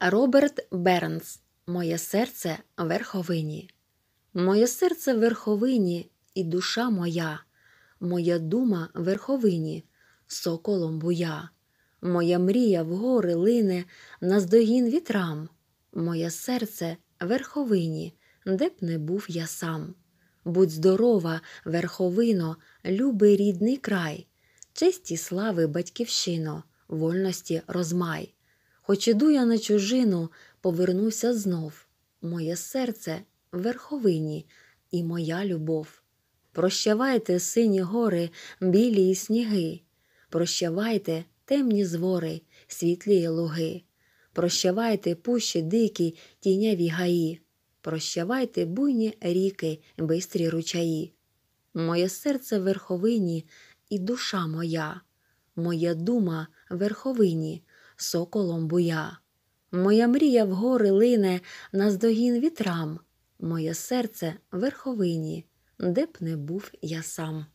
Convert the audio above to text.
Роберт Бернс Моє серце верховині. Моє серце в верховині і душа моя, моя дума верховині, соколом буя, моя мрія в гори лине наздогін вітрам, моє серце верховині, де б не був я сам. Будь здорова, верховино, любий рідний край, честі слави, батьківщино, вольності розмай. Хоч іду я на чужину, повернуся знов. Моє серце в верховині і моя любов. Прощавайте, сині гори, білі і сніги, прощавайте темні звори, світлі луги, прощавайте пущі дикі тіняві гаї, прощавайте буйні ріки, бистрі ручаї. Моє серце верховині і душа моя, моя дума верховині соколом буя. Моя мрія вгори лине наздогін вітрам, моє серце в верховині, де б не був я сам.